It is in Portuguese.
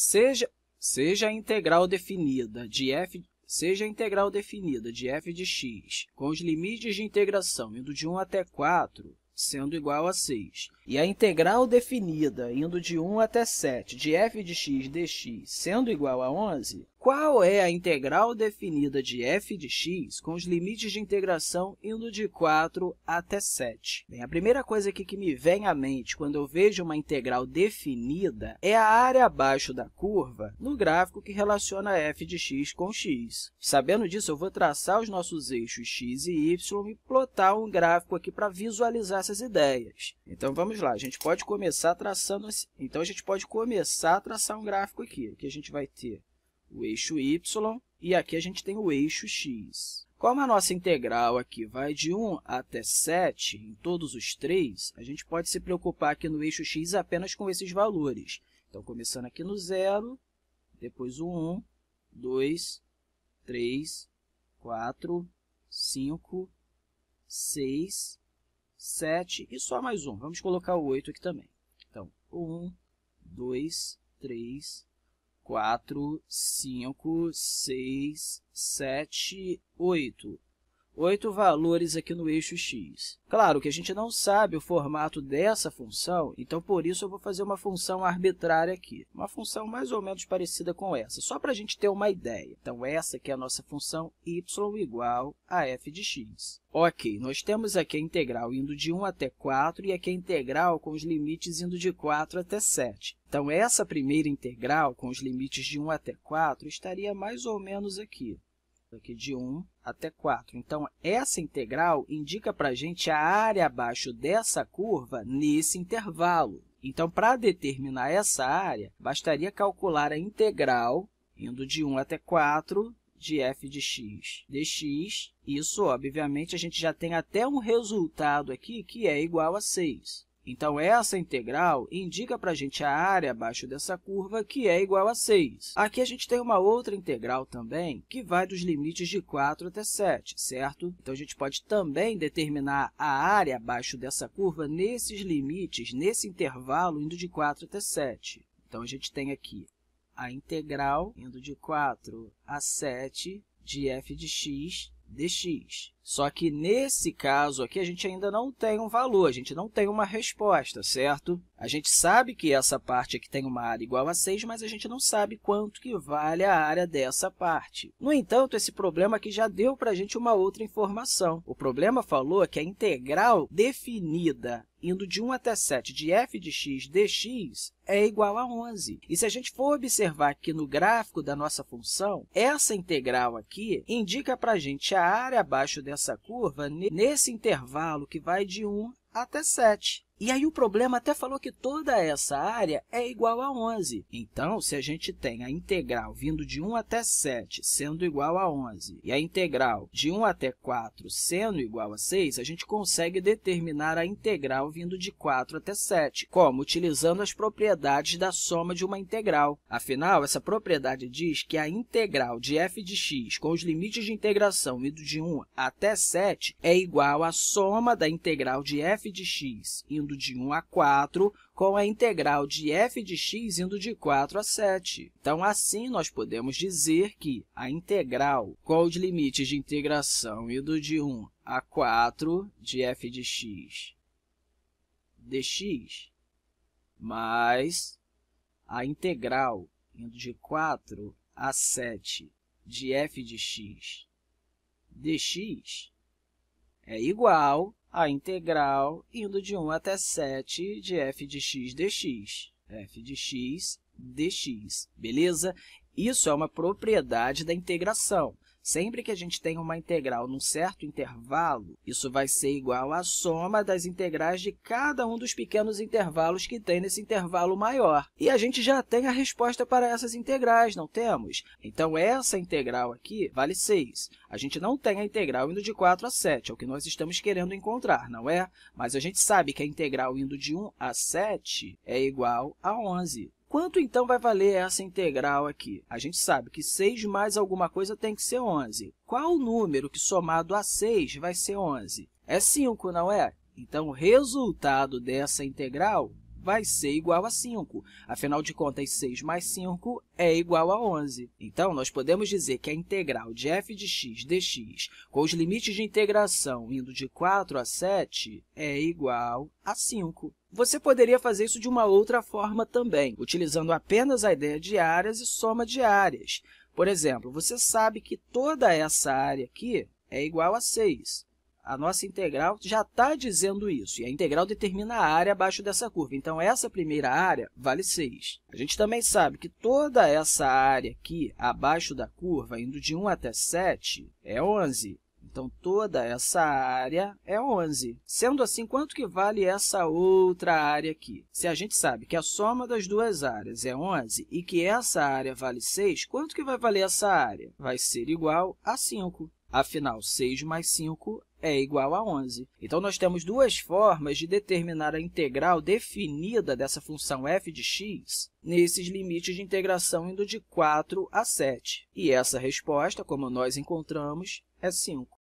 seja, seja a integral definida de f seja a integral definida de f de x com os limites de integração indo de 1 até 4 sendo igual a 6, e a integral definida indo de 1 até 7 de f de x dx sendo igual a 11, qual é a integral definida de f de x com os limites de integração indo de 4 até 7? Bem, a primeira coisa aqui que me vem à mente quando eu vejo uma integral definida é a área abaixo da curva no gráfico que relaciona f de x com x. Sabendo disso, eu vou traçar os nossos eixos x e y e plotar um gráfico aqui para visualizar essas ideias. Então, vamos lá, a gente pode começar traçando Então, a gente pode começar a traçar um gráfico aqui, que a gente vai ter o eixo y, e aqui a gente tem o eixo x. Como a nossa integral aqui vai de 1 até 7, em todos os três, a gente pode se preocupar aqui no eixo x apenas com esses valores. Então, começando aqui no 0, depois o 1, 2, 3, 4, 5, 6, 7 e só mais um. Vamos colocar o 8 aqui também. Então, 1, 2, 3, quatro, cinco, seis, sete, oito oito valores aqui no eixo x. Claro que a gente não sabe o formato dessa função, então por isso eu vou fazer uma função arbitrária aqui, uma função mais ou menos parecida com essa, só para a gente ter uma ideia. Então essa aqui é a nossa função y igual a f de x. Ok, nós temos aqui a integral indo de 1 até 4 e aqui a integral com os limites indo de 4 até 7. Então, essa primeira integral, com os limites de 1 até 4, estaria mais ou menos aqui aqui de 1 até 4. Então, essa integral indica para a gente a área abaixo dessa curva nesse intervalo. Então, para determinar essa área, bastaria calcular a integral, indo de 1 até 4, de f de x dx. Isso, obviamente, a gente já tem até um resultado aqui que é igual a 6. Então, essa integral indica para a gente a área abaixo dessa curva, que é igual a 6. Aqui a gente tem uma outra integral também, que vai dos limites de 4 até 7, certo? Então, a gente pode também determinar a área abaixo dessa curva nesses limites, nesse intervalo indo de 4 até 7. Então, a gente tem aqui a integral indo de 4 a 7 de f de x dx. Só que nesse caso aqui, a gente ainda não tem um valor, a gente não tem uma resposta, certo? A gente sabe que essa parte aqui tem uma área igual a 6, mas a gente não sabe quanto que vale a área dessa parte. No entanto, esse problema aqui já deu para a gente uma outra informação. O problema falou que a integral definida indo de 1 até 7 de f de x dx é igual a 11. E se a gente for observar aqui no gráfico da nossa função, essa integral aqui indica para a gente a área abaixo dessa curva nesse intervalo que vai de 1 até 7. E aí o problema até falou que toda essa área é igual a 11. Então, se a gente tem a integral vindo de 1 até 7 sendo igual a 11 e a integral de 1 até 4 sendo igual a 6, a gente consegue determinar a integral vindo de 4 até 7. Como? Utilizando as propriedades da soma de uma integral. Afinal, essa propriedade diz que a integral de f de x com os limites de integração indo de 1 até 7 é igual à soma da integral de f de x indo indo de 1 a 4, com a integral de f de x indo de 4 a 7. Então, assim, nós podemos dizer que a integral com os limites de integração indo de 1 a 4 de f de x dx mais a integral indo de 4 a 7 de f de x dx é igual a integral indo de 1 até 7 de f de x dx, f de x dx, beleza? Isso é uma propriedade da integração. Sempre que a gente tem uma integral num certo intervalo, isso vai ser igual à soma das integrais de cada um dos pequenos intervalos que tem nesse intervalo maior. E a gente já tem a resposta para essas integrais, não temos? Então, essa integral aqui vale 6. A gente não tem a integral indo de 4 a 7, é o que nós estamos querendo encontrar, não é? Mas a gente sabe que a integral indo de 1 a 7 é igual a 11. Quanto então vai valer essa integral aqui? A gente sabe que 6 mais alguma coisa tem que ser 11. Qual o número que, somado a 6, vai ser 11? É 5, não é? Então, o resultado dessa integral vai ser igual a 5. Afinal de contas, 6 mais 5 é igual a 11. Então, nós podemos dizer que a integral de f de x dx, com os limites de integração indo de 4 a 7, é igual a 5. Você poderia fazer isso de uma outra forma também, utilizando apenas a ideia de áreas e soma de áreas. Por exemplo, você sabe que toda essa área aqui é igual a 6. A nossa integral já está dizendo isso, e a integral determina a área abaixo dessa curva. Então, essa primeira área vale 6. A gente também sabe que toda essa área aqui, abaixo da curva, indo de 1 até 7, é 11. Então, toda essa área é 11. Sendo assim, quanto que vale essa outra área aqui? Se a gente sabe que a soma das duas áreas é 11 e que essa área vale 6, quanto que vai valer essa área? Vai ser igual a 5. Afinal, 6 mais 5 é igual a 11. Então, nós temos duas formas de determinar a integral definida dessa função f de x nesses limites de integração indo de 4 a 7. E essa resposta, como nós encontramos, é 5.